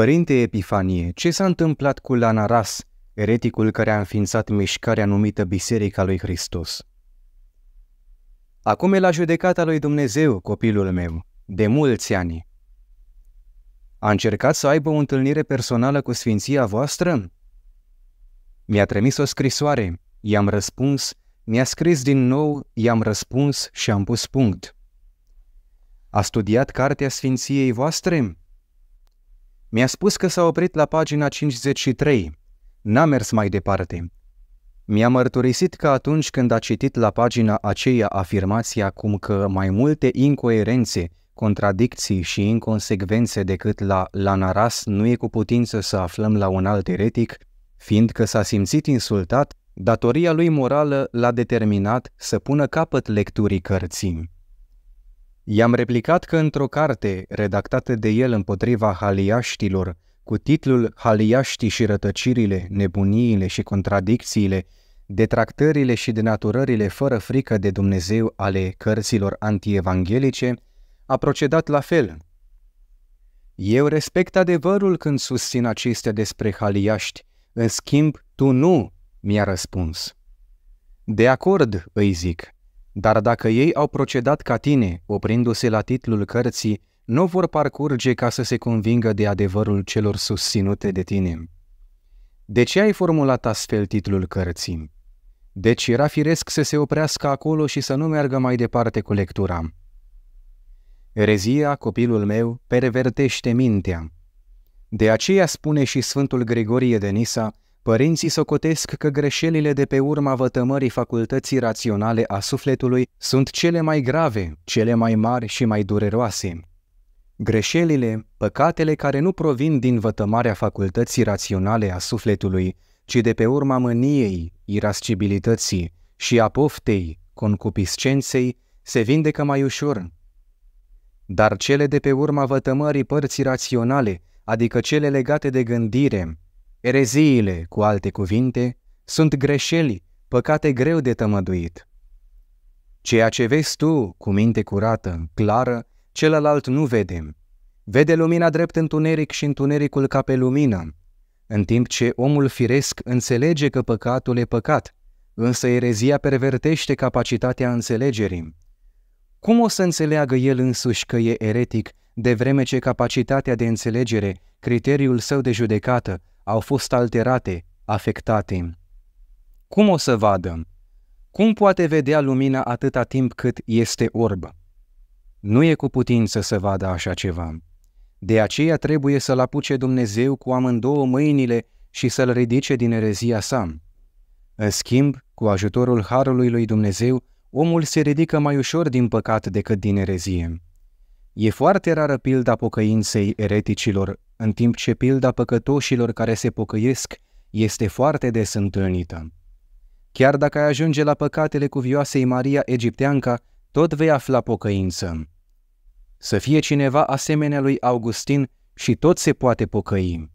Părinte Epifanie, ce s-a întâmplat cu Lanaras, ereticul care a înființat mișcarea numită Biserica lui Hristos? Acum e la judecata lui Dumnezeu, copilul meu, de mulți ani. A încercat să aibă o întâlnire personală cu sfinția voastră? Mi-a trimis o scrisoare, i-am răspuns, mi-a scris din nou, i-am răspuns și am pus punct. A studiat cartea sfinției voastre? Mi-a spus că s-a oprit la pagina 53. N-a mers mai departe. Mi-a mărturisit că atunci când a citit la pagina aceea afirmația cum că mai multe incoerențe, contradicții și inconsecvențe decât la Lanaras nu e cu putință să aflăm la un alt eretic, fiindcă s-a simțit insultat, datoria lui morală l-a determinat să pună capăt lecturii cărții. I-am replicat că într-o carte redactată de el împotriva haliaștilor, cu titlul Haliaștii și rătăcirile, nebuniile și contradicțiile, detractările și denaturările fără frică de Dumnezeu ale cărților antievanghelice, a procedat la fel. Eu respect adevărul când susțin acestea despre haliaști, în schimb, tu nu, mi-a răspuns. De acord, îi zic, dar dacă ei au procedat ca tine, oprindu-se la titlul cărții, nu vor parcurge ca să se convingă de adevărul celor susținute de tine. De ce ai formulat astfel titlul cărții? Deci era firesc să se oprească acolo și să nu meargă mai departe cu lectura. Erezia, copilul meu, pervertește mintea. De aceea spune și Sfântul Grigorie de Nisa Părinții socotesc că greșelile de pe urma vătămării facultății raționale a sufletului sunt cele mai grave, cele mai mari și mai dureroase. Greșelile, păcatele care nu provin din vătămarea facultății raționale a sufletului, ci de pe urma mâniei, irascibilității și a poftei, concupiscenței, se vindecă mai ușor. Dar cele de pe urma vătămării părții raționale, adică cele legate de gândire, Ereziile, cu alte cuvinte, sunt greșeli, păcate greu de tămăduit. Ceea ce vezi tu, cu minte curată, clară, celălalt nu vedem. Vede lumina drept întuneric și întunericul ca pe lumină, în timp ce omul firesc înțelege că păcatul e păcat, însă erezia pervertește capacitatea înțelegerii. Cum o să înțeleagă el însuși că e eretic, de vreme ce capacitatea de înțelegere, criteriul său de judecată, au fost alterate, afectate. Cum o să vadă? Cum poate vedea lumina atâta timp cât este orbă? Nu e cu putință să vadă așa ceva. De aceea trebuie să-l apuce Dumnezeu cu amândouă mâinile și să-l ridice din erezia sa. În schimb, cu ajutorul harului lui Dumnezeu, omul se ridică mai ușor din păcat decât din erezie. E foarte rară pilda pocăinței ereticilor în timp ce pilda păcătoșilor care se pocăiesc este foarte des întâlnită. Chiar dacă ai ajunge la păcatele cuvioasei Maria Egipteanca, tot vei afla pocăință. Să fie cineva asemenea lui Augustin și tot se poate pocăi.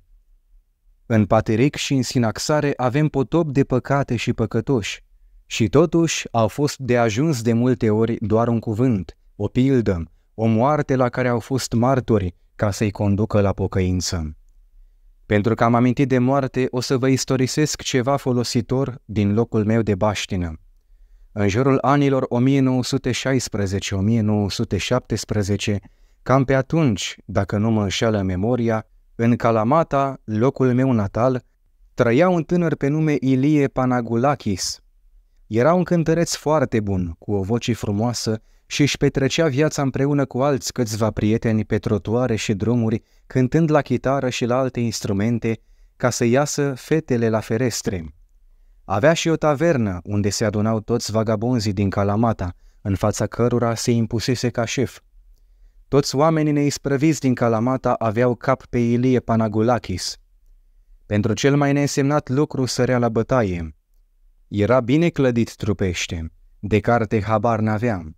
În pateric și în sinaxare avem potop de păcate și păcătoși, și totuși au fost de ajuns de multe ori doar un cuvânt, o pildă, o moarte la care au fost martori ca să-i conducă la pocăință. Pentru că am amintit de moarte, o să vă istorisesc ceva folositor din locul meu de baștină. În jurul anilor 1916-1917, cam pe atunci, dacă nu mă înșeală memoria, în calamata locul meu natal, trăia un tânăr pe nume Ilie Panagulakis. Era un cântăreț foarte bun, cu o voce frumoasă și își petrecea viața împreună cu alți câțiva prieteni pe trotuare și drumuri, cântând la chitară și la alte instrumente, ca să iasă fetele la ferestre. Avea și o tavernă unde se adunau toți vagabonzii din Calamata, în fața cărora se impusese ca șef. Toți oamenii neisprăviți din Calamata aveau cap pe Ilie Panagulakis. Pentru cel mai neînsemnat lucru sărea la bătaie. Era bine clădit trupește, de carte habar n-aveam.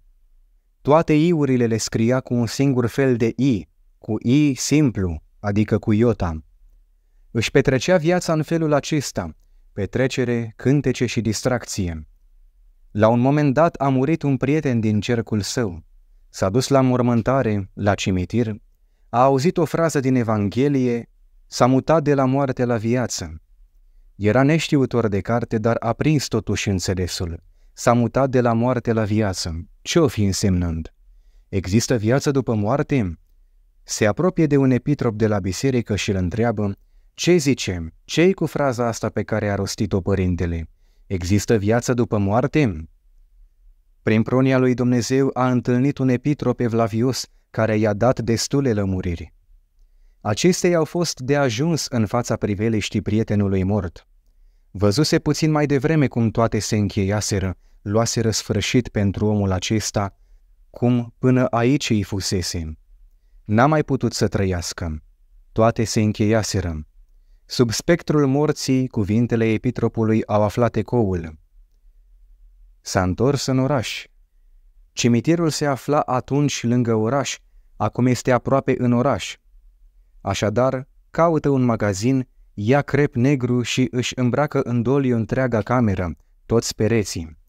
Toate iurile le scria cu un singur fel de i, cu i simplu, adică cu iota. Își petrecea viața în felul acesta, petrecere, cântece și distracție. La un moment dat a murit un prieten din cercul său. S-a dus la mormântare, la cimitir, a auzit o frază din Evanghelie, s-a mutat de la moarte la viață. Era neștiutor de carte, dar a prins totuși înțelesul. S-a mutat de la moarte la viață. Ce o fi însemnând? Există viață după moarte? Se apropie de un epitrop de la biserică și îl întreabă, ce zicem? ce cu fraza asta pe care a rostit-o părintele? Există viață după moarte? Prin pronia lui Dumnezeu a întâlnit un epitrop evlavios care i-a dat destule lămuriri. Acestea au fost de ajuns în fața priveliștii prietenului mort. Văzuse puțin mai devreme cum toate se încheiaseră luase răsfrășit pentru omul acesta, cum până aici îi fusese. N-a mai putut să trăiască. Toate se încheiaseră. Sub spectrul morții, cuvintele epitropului au aflat ecoul. S-a întors în oraș. Cimitirul se afla atunci lângă oraș, acum este aproape în oraș. Așadar, caută un magazin, ia crep negru și își îmbracă în doliu întreaga cameră, toți pereții.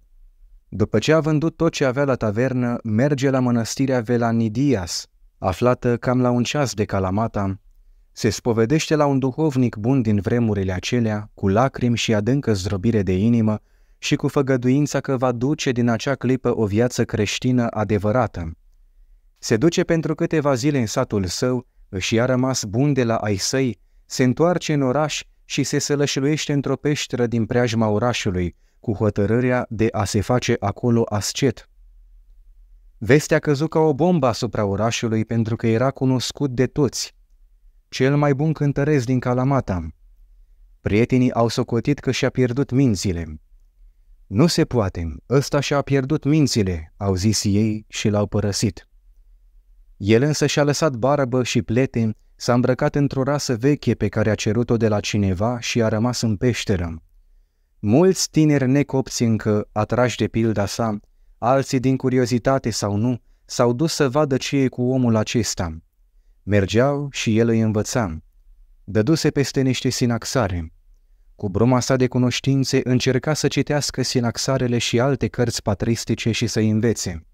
După ce a vândut tot ce avea la tavernă, merge la mănăstirea Velanidias, aflată cam la un ceas de Calamata, se spovedește la un duhovnic bun din vremurile acelea, cu lacrimi și adâncă zdrobire de inimă și cu făgăduința că va duce din acea clipă o viață creștină adevărată. Se duce pentru câteva zile în satul său, își a rămas bun de la ai săi, se întoarce în oraș și se sălășluiește într-o peșteră din preajma orașului, cu hotărârea de a se face acolo ascet. Vestea căzu ca o bombă asupra orașului pentru că era cunoscut de toți. Cel mai bun cântăresc din Calamata. Prietenii au socotit că și-a pierdut mințile. Nu se poate, ăsta și-a pierdut mințile, au zis ei și l-au părăsit. El însă și-a lăsat barbă și pleten S-a îmbrăcat într-o rasă veche pe care a cerut-o de la cineva și a rămas în peșteră. Mulți tineri necopți încă, atrași de pilda sa, alții din curiozitate sau nu, s-au dus să vadă ce e cu omul acesta. Mergeau și el îi învăța. Dăduse peste niște sinaxare. Cu bruma sa de cunoștințe încerca să citească sinaxarele și alte cărți patristice și să-i învețe.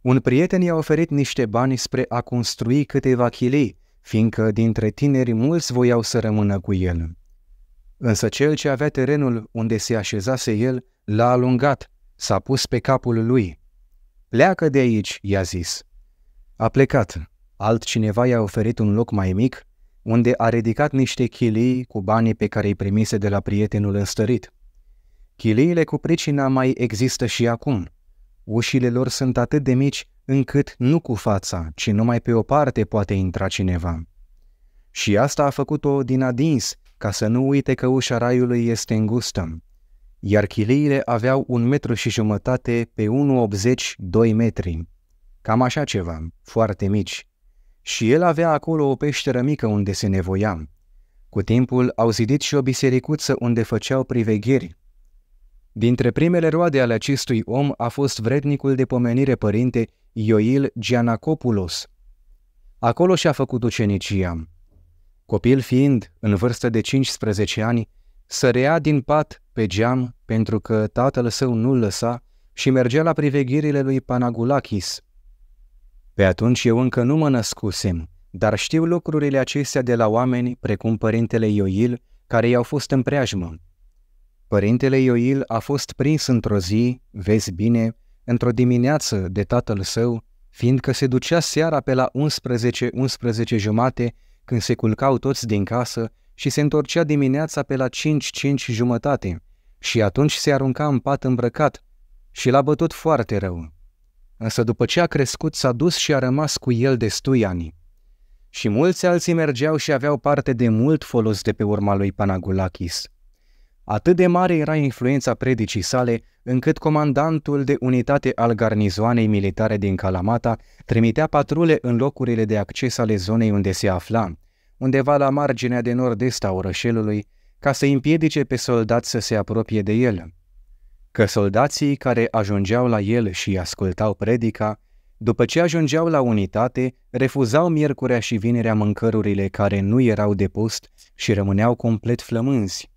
Un prieten i-a oferit niște bani spre a construi câteva chilii fiindcă dintre tineri mulți voiau să rămână cu el. Însă cel ce avea terenul unde se așezase el l-a alungat, s-a pus pe capul lui. Pleacă de aici, i-a zis. A plecat. Altcineva i-a oferit un loc mai mic, unde a ridicat niște chilii cu banii pe care îi primise de la prietenul înstărit. Chiliile cu pricina mai există și acum. Ușile lor sunt atât de mici încât nu cu fața, ci numai pe o parte poate intra cineva. Și asta a făcut-o din adins, ca să nu uite că ușa raiului este îngustă. Iar chiliile aveau un metru și jumătate pe 1,82 metri. Cam așa ceva, foarte mici. Și el avea acolo o peșteră mică unde se nevoia. Cu timpul au zidit și o bisericuță unde făceau privegheri, Dintre primele roade ale acestui om a fost vrednicul de pomenire părinte Ioil Gianacopulos. Acolo și-a făcut ucenicia. Copil fiind, în vârstă de 15 ani, sărea din pat pe geam pentru că tatăl său nu-l lăsa și mergea la priveghirile lui Panagulakis. Pe atunci eu încă nu mă născusem, dar știu lucrurile acestea de la oameni precum părintele Ioil, care i-au fost în preajmă, Părintele Ioil a fost prins într-o zi, vezi bine, într-o dimineață de tatăl său, fiindcă se ducea seara pe la 11-11 jumate, când se culcau toți din casă, și se întorcea dimineața pe la 5-5 jumătate, și atunci se arunca în pat îmbrăcat și l-a bătut foarte rău. Însă după ce a crescut, s-a dus și a rămas cu el destui ani. Și mulți alții mergeau și aveau parte de mult folos de pe urma lui Panagulakis – Atât de mare era influența predicii sale, încât comandantul de unitate al garnizoanei militare din Calamata trimitea patrule în locurile de acces ale zonei unde se afla, undeva la marginea de nord-est a orășelului, ca să împiedice pe soldați să se apropie de el. Că soldații care ajungeau la el și ascultau predica, după ce ajungeau la unitate, refuzau miercurea și vinerea mâncărurile care nu erau de post și rămâneau complet flămânzi.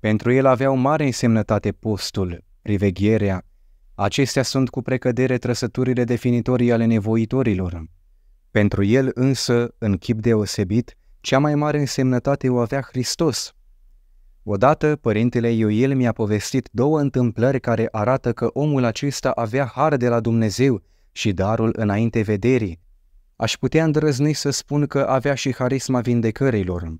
Pentru el aveau mare însemnătate postul, privegherea. Acestea sunt cu precădere trăsăturile definitorii ale nevoitorilor. Pentru el însă, în chip deosebit, cea mai mare însemnătate o avea Hristos. Odată, părintele Ioel mi-a povestit două întâmplări care arată că omul acesta avea har de la Dumnezeu și darul înainte vederii. Aș putea îndrăzni să spun că avea și harisma vindecărilor.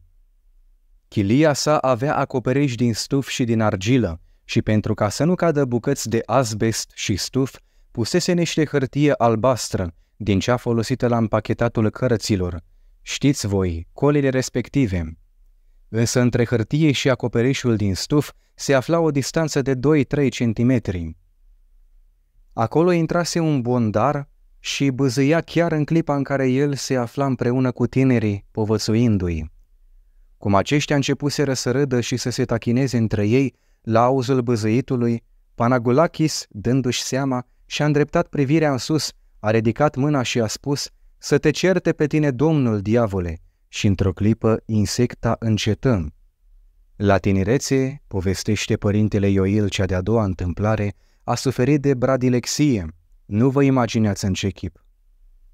Chilia sa avea acoperiș din stuf și din argilă și pentru ca să nu cadă bucăți de asbest și stuf, pusese niște hârtie albastră, din cea folosită la împachetatul cărăților. Știți voi, colile respective. Însă între hârtie și acoperișul din stuf se afla o distanță de 2-3 cm. Acolo intrase un bondar și bâzâia chiar în clipa în care el se afla împreună cu tinerii, povățuindu-i. Cum aceștia începuseră să râdă și să se tachineze între ei la auzul băzăitului, Panagulakis, dându-și seama, și-a îndreptat privirea în sus, a ridicat mâna și a spus, Să te certe pe tine, domnul diavole! Și într-o clipă, insecta încetăm. La tinerețe, povestește părintele Ioil cea de-a doua întâmplare, a suferit de bradilexie. Nu vă imaginați în ce chip.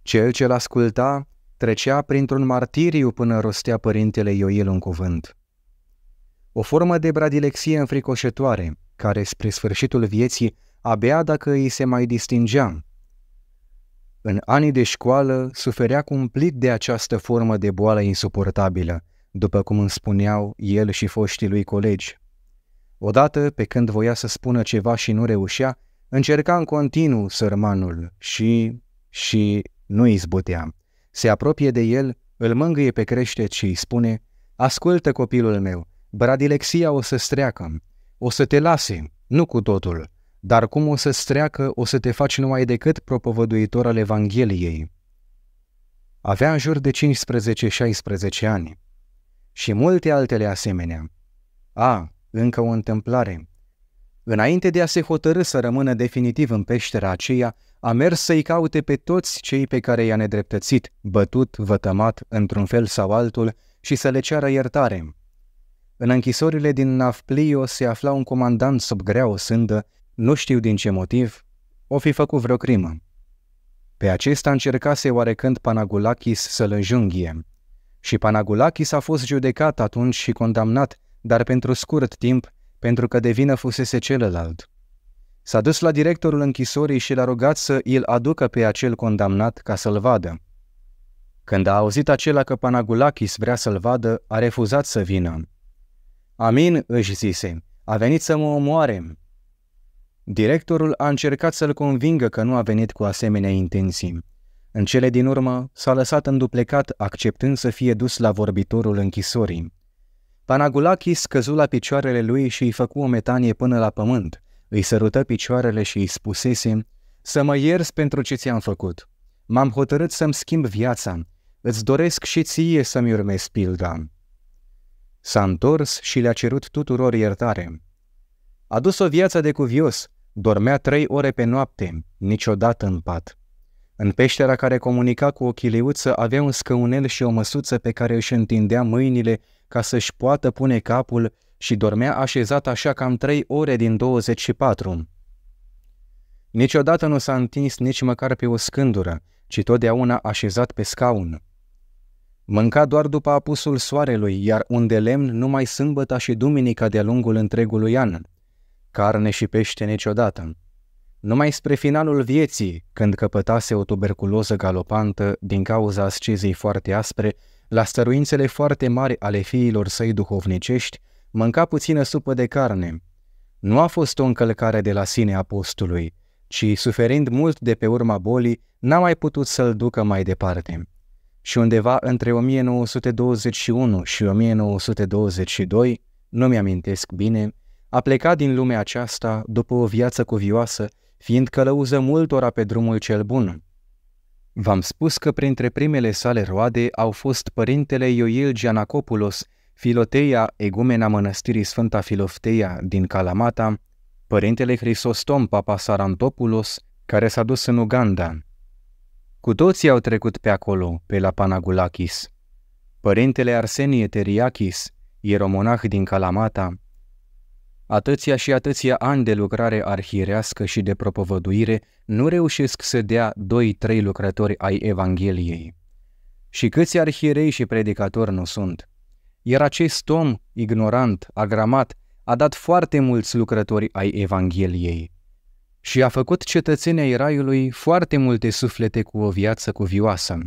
Cel ce-l asculta Trecea printr-un martiriu până rostea părintele Ioil un cuvânt. O formă de bradilexie înfricoșătoare, care spre sfârșitul vieții abia dacă îi se mai distingea. În anii de școală suferea cumplit de această formă de boală insuportabilă, după cum îmi spuneau el și foștii lui colegi. Odată, pe când voia să spună ceva și nu reușea, încerca în continuu sărmanul și, și nu izbutea se apropie de el, îl mângâie pe creștet și îi spune, Ascultă copilul meu, bradilexia o să streacă, o să te lase, nu cu totul, dar cum o să streacă, o să te faci numai decât propovăduitor al Evangheliei. Avea în jur de 15-16 ani și multe altele asemenea. A, încă o întâmplare. Înainte de a se hotărâ să rămână definitiv în peștera aceea, a mers să-i caute pe toți cei pe care i-a nedreptățit, bătut, vătămat, într-un fel sau altul, și să le ceară iertare. În închisorile din Navplio se afla un comandant sub grea o sândă, nu știu din ce motiv, o fi făcut vreo crimă. Pe acesta încercase oarecând Panagulakis să-l înjunghie. Și Panagulakis a fost judecat atunci și condamnat, dar pentru scurt timp, pentru că de vină fusese celălalt. S-a dus la directorul închisorii și l-a rugat să îl aducă pe acel condamnat ca să-l vadă. Când a auzit acela că Panagulakis vrea să-l vadă, a refuzat să vină. Amin, își zise, a venit să mă omoare. Directorul a încercat să-l convingă că nu a venit cu asemenea intenții. În cele din urmă, s-a lăsat înduplecat, acceptând să fie dus la vorbitorul închisorii. Panagulakis căzu la picioarele lui și îi făcu o metanie până la pământ. Îi sărută picioarele și îi spusese, Să mă ierți pentru ce ți-am făcut. M-am hotărât să-mi schimb viața. Îți doresc și ție să-mi urmezi pilda. S-a întors și le-a cerut tuturor iertare. A dus o viață de cuvios, dormea trei ore pe noapte, niciodată în pat. În peștera care comunica cu o chiliuță avea un scăunel și o măsuță pe care își întindea mâinile ca să-și poată pune capul și dormea așezat așa cam trei ore din 24. Niciodată nu s-a întins nici măcar pe o scândură, ci totdeauna așezat pe scaun. Mânca doar după apusul soarelui, iar unde lemn numai sâmbăta și duminica de-a lungul întregului an. Carne și pește niciodată. Numai spre finalul vieții, când căpătase o tuberculoză galopantă din cauza ascezei foarte aspre, la stăruințele foarte mari ale fiilor săi duhovnicești, mânca puțină supă de carne. Nu a fost o încălcare de la sine apostului, ci, suferind mult de pe urma bolii, n-a mai putut să-l ducă mai departe. Și undeva între 1921 și 1922, nu mi-amintesc bine, a plecat din lumea aceasta după o viață cuvioasă, fiind călăuză multora pe drumul cel bun, V-am spus că printre primele sale roade au fost părintele Ioil Gianacopulos, Filoteia, egumena mănăstirii Sfânta Filofteia din Calamata, părintele Hrisostom, Papa Sarantopoulos, care s-a dus în Uganda. Cu toții au trecut pe acolo, pe la Panagulakis. Părintele Arsenie Teriakis, ieromonah din Calamata, Atâția și atâția ani de lucrare arhirească și de propovăduire nu reușesc să dea doi-trei lucrători ai Evangheliei. Și câți arhierei și predicatori nu sunt? Iar acest om, ignorant, agramat, a dat foarte mulți lucrători ai Evangheliei și a făcut cetățenii raiului foarte multe suflete cu o viață cuvioasă.